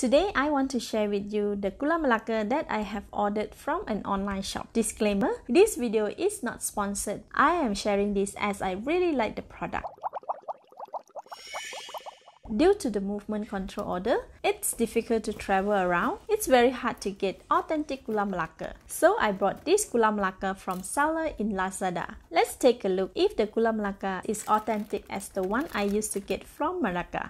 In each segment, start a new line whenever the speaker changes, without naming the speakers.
Today, I want to share with you the Gula Melaka that I have ordered from an online shop. Disclaimer, this video is not sponsored. I am sharing this as I really like the product. Due to the movement control order, it's difficult to travel around. It's very hard to get authentic Gula Melaka. So I bought this Gula Melaka from seller in Lazada. Let's take a look if the Gula Melaka is authentic as the one I used to get from Melaka.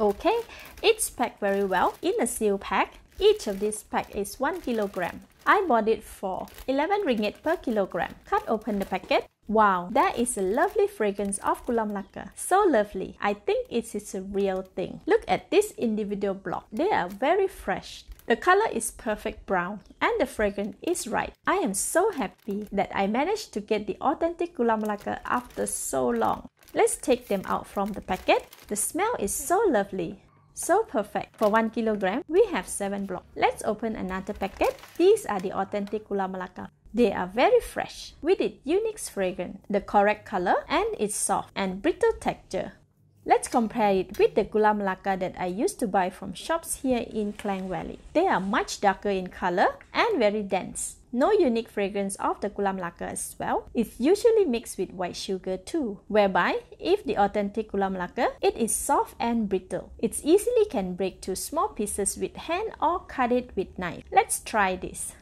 Okay, it's packed very well in a seal pack. Each of these pack is 1 kilogram. I bought it for 11 ringgit per kilogram. Cut open the packet. Wow, that is a lovely fragrance of Gulam Laka. So lovely. I think it is a real thing. Look at this individual block. They are very fresh. The color is perfect brown and the fragrance is right. I am so happy that I managed to get the authentic Gula Melaka after so long. Let's take them out from the packet. The smell is so lovely. So perfect. For 1 kilogram, we have 7 blocks. Let's open another packet. These are the authentic Gula Melaka. They are very fresh with its unique fragrance, the correct color, and its soft and brittle texture. Let's compare it with the Gula Melaka that I used to buy from shops here in Klang Valley. They are much darker in color and very dense no unique fragrance of the Gulam Laka as well. It's usually mixed with white sugar too, whereby if the authentic Gulam Laka, it is soft and brittle. It easily can break to small pieces with hand or cut it with knife. Let's try this.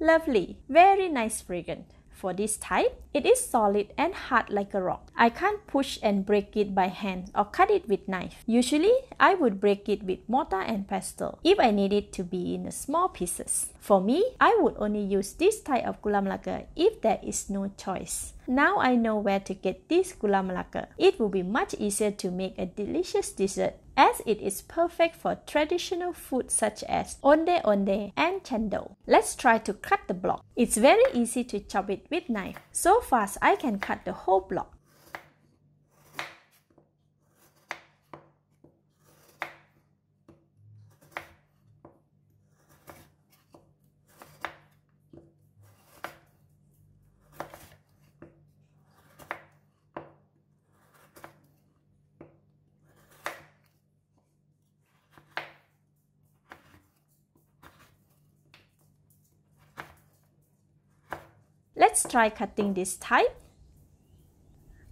Lovely, very nice fragrance for this type. It is solid and hard like a rock. I can't push and break it by hand or cut it with knife. Usually, I would break it with mortar and pestle if I need it to be in small pieces. For me, I would only use this type of gula melaka if there is no choice. Now I know where to get this gula melaka. It will be much easier to make a delicious dessert as it is perfect for traditional food such as onde onde and chendol. Let's try to cut the block. It's very easy to chop it with knife. So fast I can cut the whole block. Let's try cutting this type.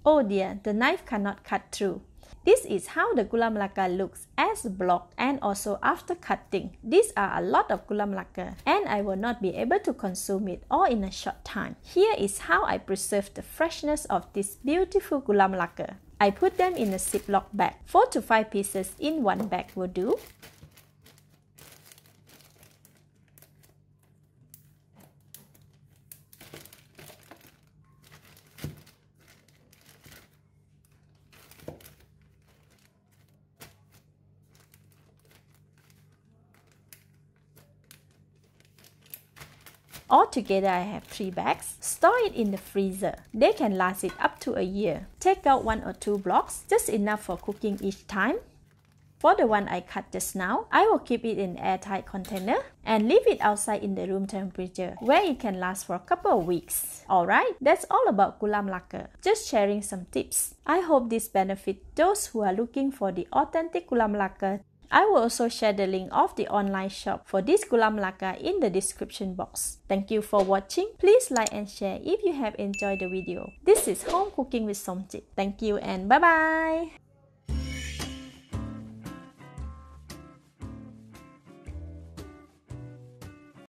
Oh dear, the knife cannot cut through. This is how the gula melaka looks as blocked and also after cutting. These are a lot of gula melaka and I will not be able to consume it all in a short time. Here is how I preserve the freshness of this beautiful gula melaka. I put them in a ziplock bag. 4 to 5 pieces in one bag will do. Altogether, I have three bags. Store it in the freezer. They can last it up to a year. Take out one or two blocks, just enough for cooking each time. For the one I cut just now, I will keep it in airtight container and leave it outside in the room temperature where it can last for a couple of weeks. Alright, that's all about Gulam laker. Just sharing some tips. I hope this benefits those who are looking for the authentic Gulam laker. I will also share the link of the online shop for this Gula Melaka in the description box. Thank you for watching. Please like and share if you have enjoyed the video. This is Home Cooking with Somjit. Thank you and bye-bye.